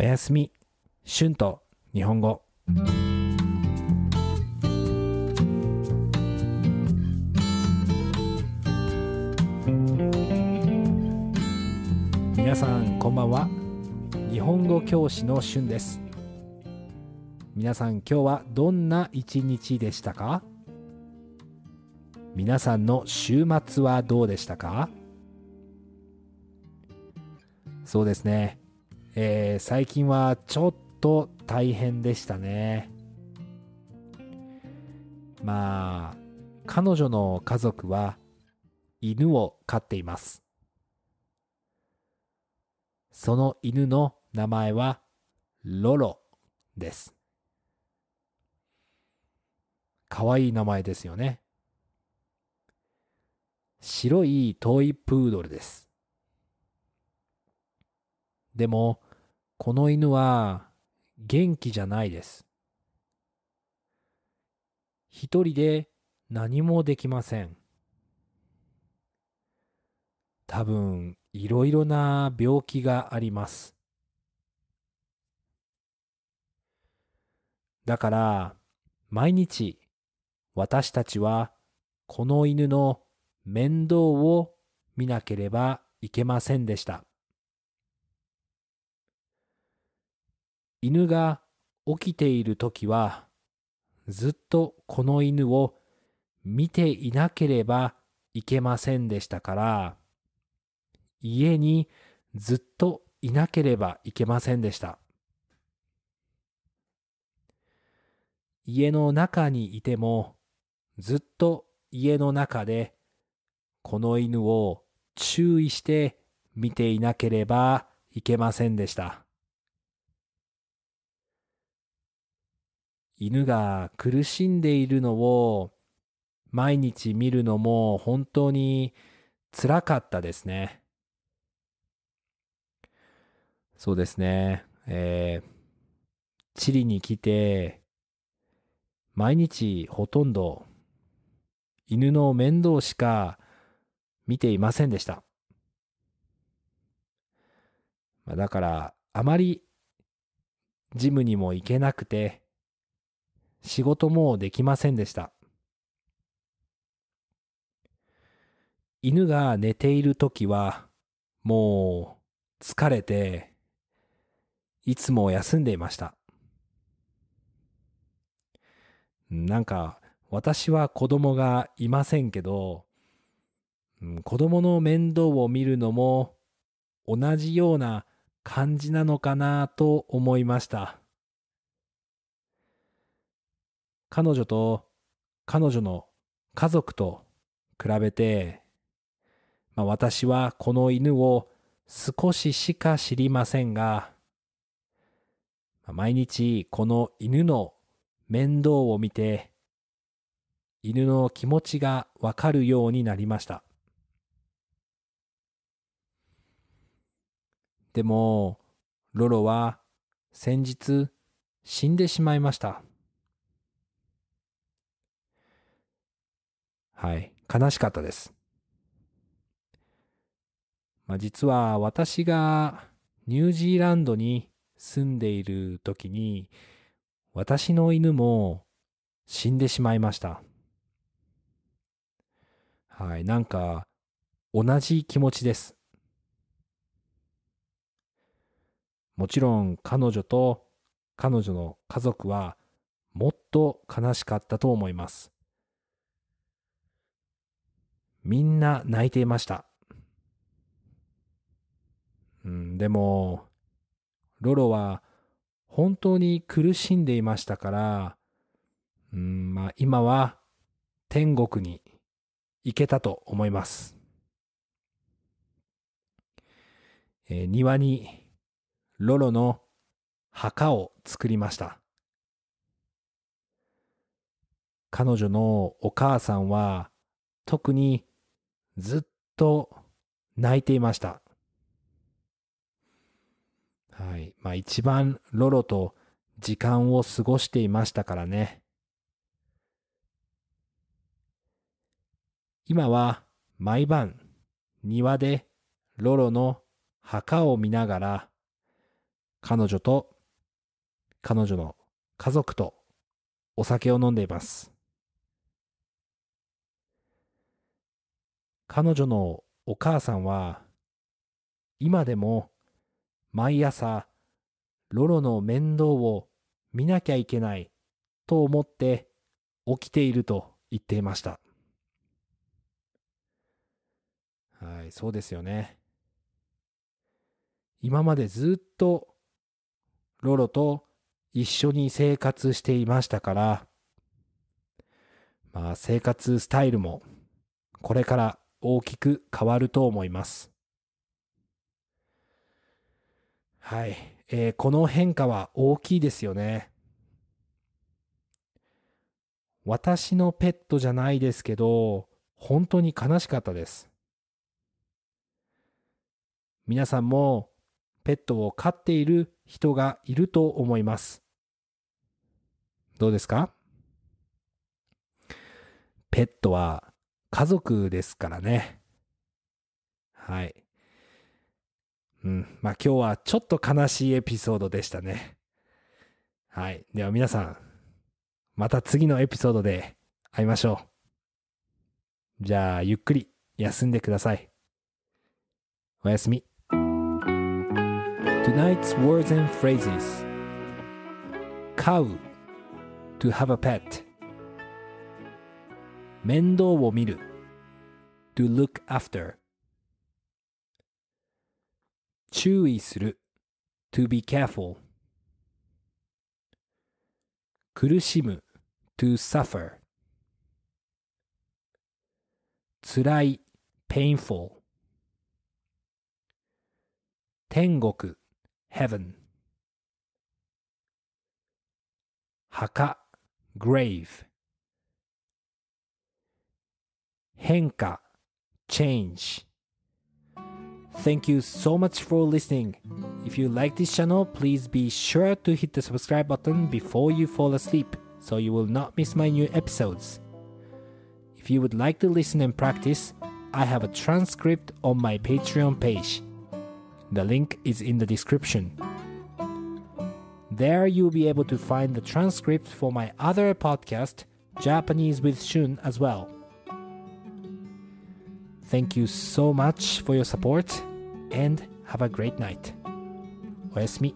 おやすみ。春と日本語。皆さんこんばんは。日本語教師の春です。皆さん今日はどんな一日でしたか皆さんの週末はどうでしたかそうですね。えー、最近はちょっと大変でしたね。まあ、彼女の家族は犬を飼っています。その犬の名前はロロです。かわいい名前ですよね。白い遠いプードルです。でも、この犬は元気じゃないです。一人で何もできません。多分、いろいろな病気があります。だから、毎日、私たちは、この犬の面倒を見なければいけませんでした。犬が起きている時はずっとこの犬を見ていなければいけませんでしたから家にずっといなければいけませんでした家の中にいてもずっと家の中でこの犬を注意して見ていなければいけませんでした。犬が苦しんでいるのを毎日見るのも本当につらかったですね。そうですね。えー、チリに来て、毎日ほとんど犬の面倒しか見ていませんでした。だから、あまりジムにも行けなくて、仕事もできませんでした。犬が寝ている時は、もう疲れて、いつも休んでいました。なんか、私は子供がいませんけど、子供の面倒を見るのも同じような感じなのかなと思いました。彼女と彼女の家族と比べて、まあ、私はこの犬を少ししか知りませんが、毎日この犬の面倒を見て、犬の気持ちがわかるようになりました。でも、ロロは先日死んでしまいました。はい。悲しかったです。まあ、実は私がニュージーランドに住んでいる時に、私の犬も死んでしまいました。はい、なんか同じ気持ちです。もちろん彼女と彼女の家族はもっと悲しかったと思います。みんな泣いていました。うん、でも、ロロは本当に苦しんでいましたから、うんまあ、今は天国に行けたと思います。えー、庭にロロの墓を作りました。彼女のお母さんは特にずっと泣いていました。はい。まあ一番ロロと時間を過ごしていましたからね。今は毎晩庭でロロの墓を見ながら彼女と彼女の家族とお酒を飲んでいます。彼女のお母さんは、今でも毎朝、ロロの面倒を見なきゃいけないと思って起きていると言っていました。はい、そうですよね。今までずっとロロと一緒に生活していましたから、まあ生活スタイルもこれから大きく変わると思います。はい。えー、この変化は大きいですよね。私のペットじゃないですけど、本当に悲しかったです。皆さんもペットを飼っている人がいると思います。どうですかペットは家族ですからね。はい。うん。まあ今日はちょっと悲しいエピソードでしたね。はい。では皆さん、また次のエピソードで会いましょう。じゃあ、ゆっくり休んでください。おやすみ。Tonight's words and phrases. Cow. To have a pet. 面倒を見る to look after 注意する to be careful 苦しむ to suffer つらい painful 天国 heaven 墓 grave 変化 change Thank you so much for listening. If you like this channel, please be sure to hit the subscribe button before you fall asleep so you will not miss my new episodes. If you would like to listen and practice, I have a transcript on my Patreon page. The link is in the description. There you'll be able to find the transcript for my other podcast, Japanese with Shun, as well. Thank you so much for your support and have a great night. おやすみ。